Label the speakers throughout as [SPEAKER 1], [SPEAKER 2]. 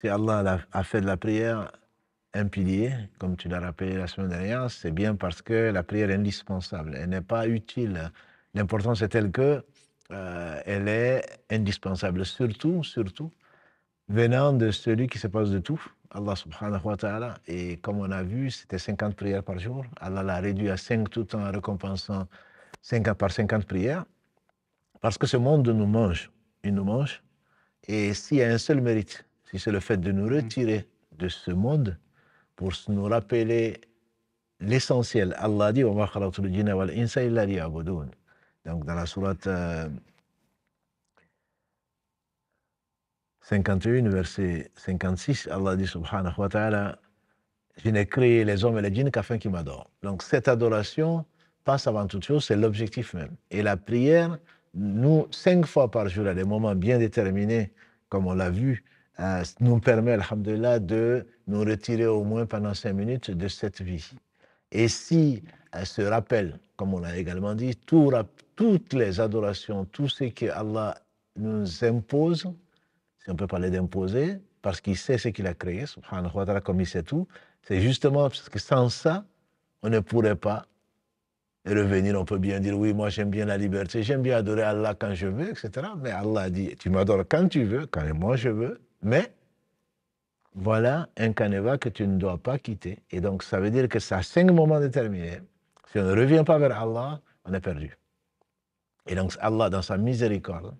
[SPEAKER 1] Si Allah a fait de la prière un pilier, comme tu l'as rappelé la semaine dernière, c'est bien parce que la prière est indispensable. Elle n'est pas utile. L'importance est telle que euh, elle est indispensable, surtout, surtout, venant de celui qui se passe de tout, Allah subhanahu wa ta'ala. Et comme on a vu, c'était 50 prières par jour. Allah l'a réduit à 5 tout en récompensant 50 par 50 prières. Parce que ce monde nous mange, il nous mange. Et s'il y a un seul mérite si c'est le fait de nous mm. retirer de ce monde pour nous rappeler l'essentiel. Allah dit Donc, dans la sourate 51, euh, verset 56, Allah dit Subhanahu wa ta'ala Je n'ai créé les hommes et les djinns qu'afin qu'ils m'adorent. Donc, cette adoration passe avant toute chose, c'est l'objectif même. Et la prière, nous, cinq fois par jour, à des moments bien déterminés, comme on l'a vu, euh, nous permet, alhamdulillah, de nous retirer au moins pendant cinq minutes de cette vie. Et si elle ce rappel, comme on l'a également dit, tout, toutes les adorations, tout ce que Allah nous impose, si on peut parler d'imposer, parce qu'il sait ce qu'il a créé, subhanahu wa ta'ala, comme il sait tout, c'est justement parce que sans ça, on ne pourrait pas revenir. On peut bien dire, oui, moi j'aime bien la liberté, j'aime bien adorer Allah quand je veux, etc. Mais Allah dit, tu m'adores quand tu veux, quand moi je veux, mais voilà un canevas que tu ne dois pas quitter. Et donc, ça veut dire que ça a cinq moments déterminés. Si on ne revient pas vers Allah, on est perdu. Et donc, Allah, dans sa miséricorde,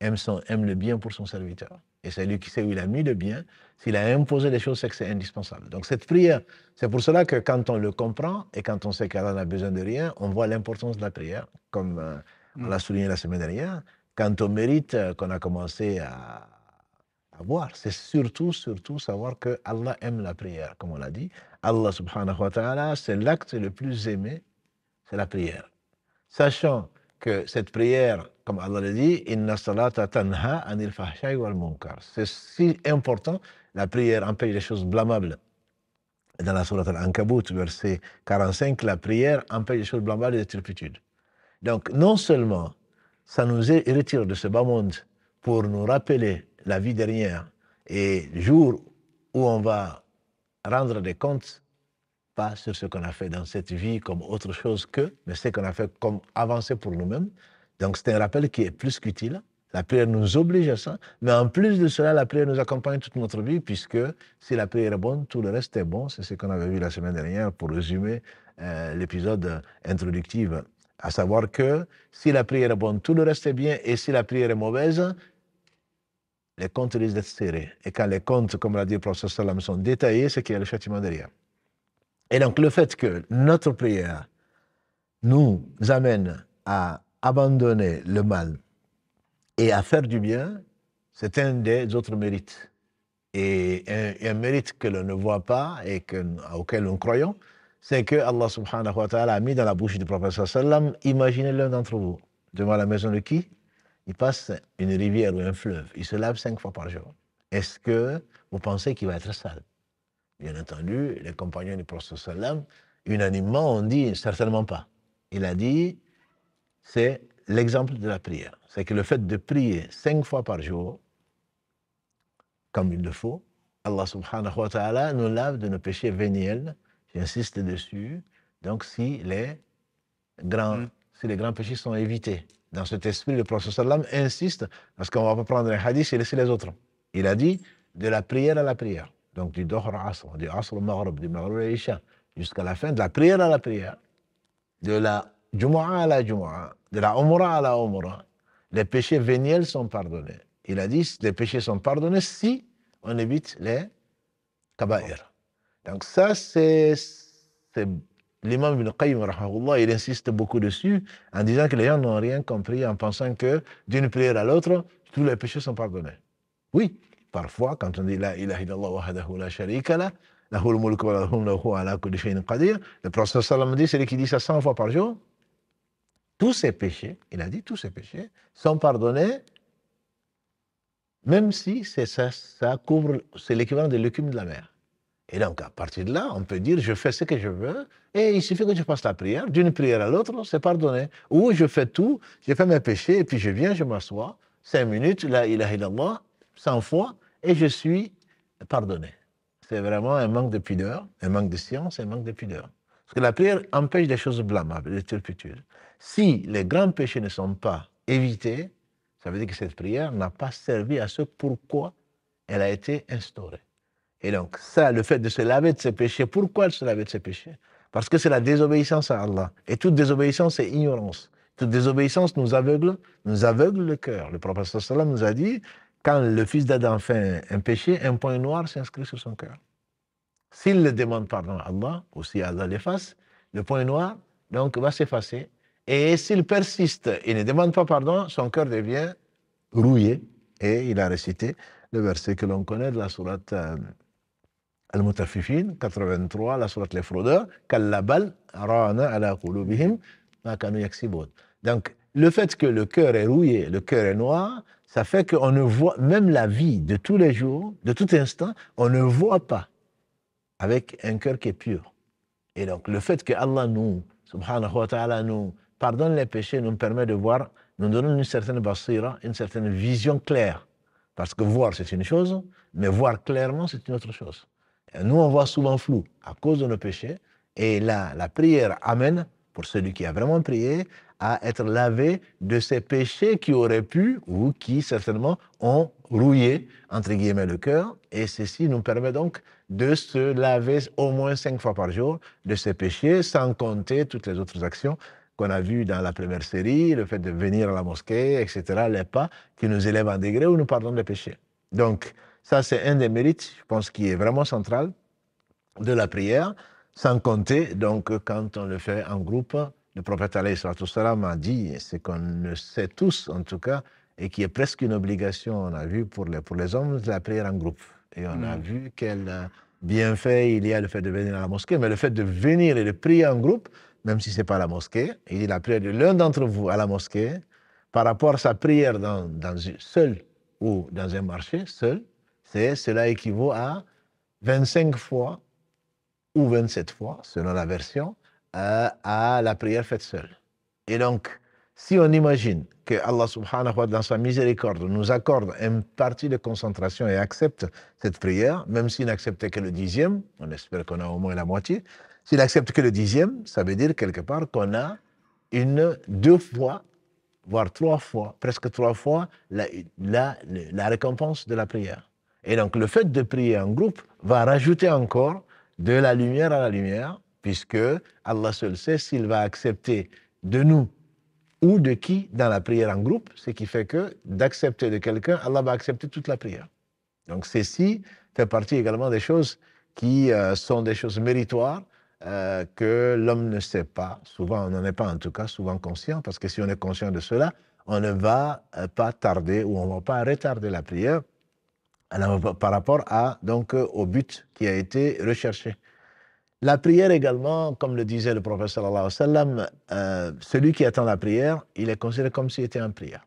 [SPEAKER 1] aime, son, aime le bien pour son serviteur. Et c'est lui qui sait où il a mis le bien. S'il a imposé les choses, c'est que c'est indispensable. Donc, cette prière, c'est pour cela que quand on le comprend et quand on sait qu'Allah n'a besoin de rien, on voit l'importance de la prière, comme euh, mm. on l'a souligné la semaine dernière. Quant au mérite euh, qu'on a commencé à c'est surtout, surtout savoir que Allah aime la prière, comme on l'a dit. Allah subhanahu wa ta'ala, c'est l'acte le plus aimé, c'est la prière. Sachant que cette prière, comme Allah le dit, Inna salata tanha anil wal munkar. C'est si important, la prière empêche les choses blâmables. Dans la Sourate Al-Ankabut, verset 45, la prière empêche les choses blâmables et les turpitudes. Donc, non seulement ça nous retire de ce bas monde pour nous rappeler la vie dernière. Et le jour où on va rendre des comptes, pas sur ce qu'on a fait dans cette vie comme autre chose que, mais ce qu'on a fait comme avancer pour nous-mêmes. Donc c'est un rappel qui est plus qu'utile. La prière nous oblige à ça, mais en plus de cela, la prière nous accompagne toute notre vie, puisque si la prière est bonne, tout le reste est bon. C'est ce qu'on avait vu la semaine dernière pour résumer euh, l'épisode introductif. À savoir que si la prière est bonne, tout le reste est bien, et si la prière est mauvaise, les comptes risquent d'être serrés. Et quand les comptes, comme l'a dit le professeur Salam, sont détaillés, c'est qu'il y a le châtiment derrière. Et donc le fait que notre prière nous amène à abandonner le mal et à faire du bien, c'est un des autres mérites. Et un, mérite que l'on ne voit pas et auquel nous croyons, c'est que Allah subhanahu wa ta'ala a mis dans la bouche du prophète sallam, imaginez l'un d'entre vous devant la maison de qui il passe une rivière ou un fleuve, il se lave cinq fois par jour. Est-ce que vous pensez qu'il va être sale Bien entendu, les compagnons du Prophète unanimement, ont dit certainement pas. Il a dit, c'est l'exemple de la prière. C'est que le fait de prier cinq fois par jour, comme il le faut, Allah subhanahu wa ta'ala nous lave de nos péchés véniels. J'insiste dessus. Donc, si les grands, mm. si les grands péchés sont évités, dans cet esprit, le prophète sallam insiste, parce qu'on ne va pas prendre un hadith et laisser les autres. Il a dit de la prière à la prière. Donc du Dohr Asr, du Asr au Maghrib, du Maghrib à l'Isha, jusqu'à la fin, de la prière à la prière, de la Jumu'ah à la Jumu'ah, de la Umrah à la Umrah, les péchés véniels sont pardonnés. Il a dit les péchés sont pardonnés si on évite les kaba'ir. Donc ça, c'est l'imam Ibn Qayyim, il insiste beaucoup dessus en disant que les gens n'ont rien compris en pensant que d'une prière à l'autre, tous les péchés sont pardonnés. Oui, parfois, quand on dit La ilaha illallah wahdahu la sharika la, lahul mulku wa lahul lahu ala kulli shayin qadir, le prophète sallam dit, celui qui dit ça 100 fois par jour, tous ses péchés, il a dit tous ses péchés, sont pardonnés, même si ça, ça couvre, c'est l'équivalent de l'écume de la mer. Et donc, à partir de là, on peut dire, je fais ce que je veux, et il suffit que je fasse la prière. D'une prière à l'autre, c'est pardonné. Ou je fais tout, je fais mes péchés, et puis je viens, je m'assois, cinq minutes, la ilaha moi 100 fois, et je suis pardonné. C'est vraiment un manque de pudeur, un manque de science, un manque de pudeur. Parce que la prière empêche des choses blâmables, des turpitudes. Si les grands péchés ne sont pas évités, ça veut dire que cette prière n'a pas servi à ce pourquoi elle a été instaurée. Et donc, ça, le fait de se laver de ses péchés, pourquoi se laver de ses péchés Parce que c'est la désobéissance à Allah. Et toute désobéissance, c'est ignorance. Toute désobéissance nous aveugle, nous aveugle le cœur. Le prophète sallam nous a dit, quand le fils d'Adam fait un péché, un point noir s'inscrit sur son cœur. S'il le demande pardon à Allah, ou si Allah l'efface, le point noir, donc, va s'effacer. Et s'il persiste et ne demande pas pardon, son cœur devient rouillé. Et il a récité le verset que l'on connaît de la sourate euh, Al-Mutafifin, 83, la sourate Les Fraudeurs, Kallabal, Rana ala qulubihim, Donc, le fait que le cœur est rouillé, le cœur est noir, ça fait qu'on ne voit même la vie de tous les jours, de tout instant, on ne voit pas avec un cœur qui est pur. Et donc, le fait que Allah nous, subhanahu wa ta'ala, nous pardonne les péchés, nous permet de voir, nous donne une certaine basira, une certaine vision claire. Parce que voir, c'est une chose, mais voir clairement, c'est une autre chose. Nous, on voit souvent flou à cause de nos péchés. Et là, la prière amène, pour celui qui a vraiment prié, à être lavé de ces péchés qui auraient pu ou qui certainement ont rouillé, entre guillemets, le cœur. Et ceci nous permet donc de se laver au moins cinq fois par jour de ces péchés, sans compter toutes les autres actions qu'on a vues dans la première série, le fait de venir à la mosquée, etc., les pas qui nous élèvent en degré ou nous pardonnent les péchés. Donc, ça, c'est un des mérites, je pense, qui est vraiment central de la prière, sans compter, donc, quand on le fait en groupe, le prophète salam a dit, c'est qu'on le sait tous en tout cas, et qui est presque une obligation, on a vu pour les, pour les hommes, la prière en groupe. Et on a mm. vu quel euh, bienfait il y a le fait de venir à la mosquée, mais le fait de venir et de prier en groupe, même si ce n'est pas la mosquée, il a la prière de l'un d'entre vous à la mosquée, par rapport à sa prière dans, dans, seul ou dans un marché, seul, cela équivaut à 25 fois ou 27 fois, selon la version, euh, à la prière faite seule. Et donc, si on imagine que Allah subhanahu wa dans sa miséricorde nous accorde une partie de concentration et accepte cette prière, même s'il n'acceptait que le dixième, on espère qu'on a au moins la moitié, s'il accepte que le dixième, ça veut dire quelque part qu'on a une, deux fois, voire trois fois, presque trois fois, la récompense de la prière. Et donc le fait de prier en groupe va rajouter encore de la lumière à la lumière, puisque Allah seul sait s'il va accepter de nous ou de qui dans la prière en groupe, ce qui fait que d'accepter de quelqu'un, Allah va accepter toute la prière. Donc ceci fait partie également des choses qui euh, sont des choses méritoires euh, que l'homme ne sait pas. Souvent, on n'en est pas en tout cas souvent conscient, parce que si on est conscient de cela, on ne va euh, pas tarder ou on ne va pas retarder la prière par rapport à, donc, euh, au but qui a été recherché. La prière également, comme le disait le professeur Allah, euh, celui qui attend la prière, il est considéré comme s'il était en prière.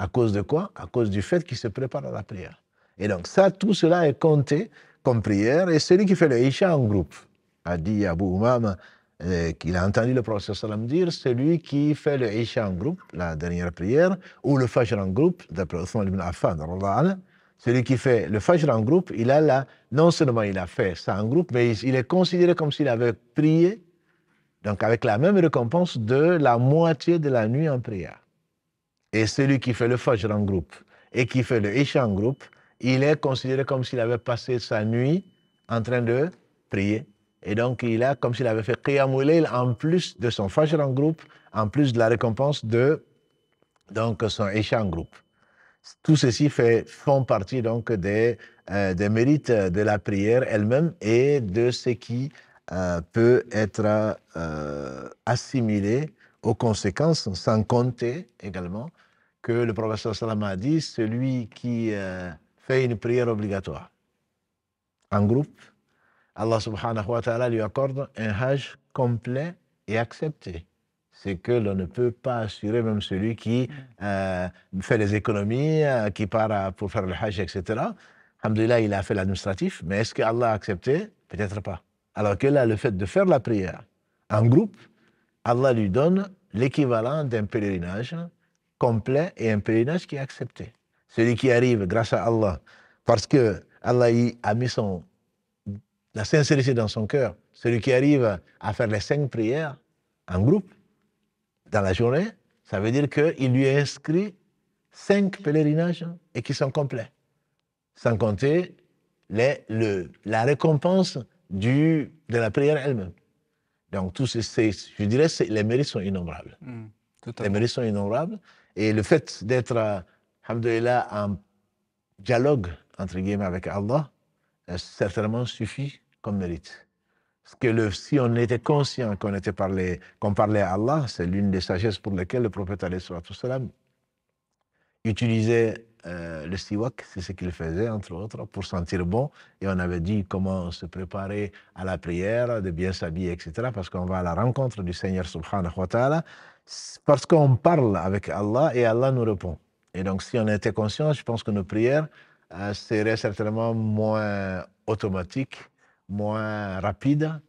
[SPEAKER 1] À cause de quoi À cause du fait qu'il se prépare à la prière. Et donc ça, tout cela est compté comme prière. Et celui qui fait le Isha en groupe, a dit Abu Umam, euh, qu'il a entendu le professeur sallam dire, celui qui fait le Isha en groupe, la dernière prière, ou le Fajr en groupe, d'après Othman ibn Affan, celui qui fait le fajr en groupe, il a là, non seulement il a fait ça en groupe, mais il, est considéré comme s'il avait prié, donc avec la même récompense de la moitié de la nuit en prière. Et celui qui fait le fajr en groupe et qui fait le isha en groupe, il est considéré comme s'il avait passé sa nuit en train de prier. Et donc, il a comme s'il avait fait Qiyam en plus de son fajr en groupe, en plus de la récompense de donc, son isha en groupe. Tout ceci fait, font partie donc euh, des, mérites de la prière elle-même et de ce qui euh, peut être euh, assimilé aux conséquences, sans compter également que le professeur Salama a dit, celui qui fait une prière obligatoire en groupe, Allah subhanahu wa ta'ala lui accorde un hajj complet et accepté c'est que l'on ne peut pas assurer même celui qui mm. euh, fait les économies, euh, qui part euh, pour faire le hajj, etc. Alhamdulillah, il a fait l'administratif, mais est-ce que Allah a accepté Peut-être pas. Alors que là, le fait de faire la prière en groupe, Allah lui donne l'équivalent d'un pèlerinage complet et un pèlerinage qui est accepté. Celui qui arrive grâce à Allah, parce que Allah a mis son, la sincérité dans son cœur, celui qui arrive à faire les cinq prières en groupe, dans la journée, ça veut dire qu'il lui est inscrit cinq pèlerinages et qui sont complets, sans compter la récompense du, de la prière elle-même. Donc, tout je dirais, que les mérites sont innombrables. Hmm, les mérites sont innombrables. Et le fait d'être, euh, alhamdoulilah, en dialogue, entre guillemets, avec Allah, euh, certainement suffit comme mérite que le, si on était conscient qu'on était parlé, qu'on parlait à Allah, c'est l'une des sagesses pour lesquelles le prophète salam utilisait euh, le siwak, c'est ce qu'il faisait entre autres, pour sentir bon. Et on avait dit comment se préparer à la prière, de bien s'habiller, etc. Parce qu'on va à la rencontre du Seigneur subhanahu wa ta'ala, parce qu'on parle avec Allah et Allah nous répond. Et donc si on était conscient, je pense que nos prières euh, seraient certainement moins automatiques moins rapide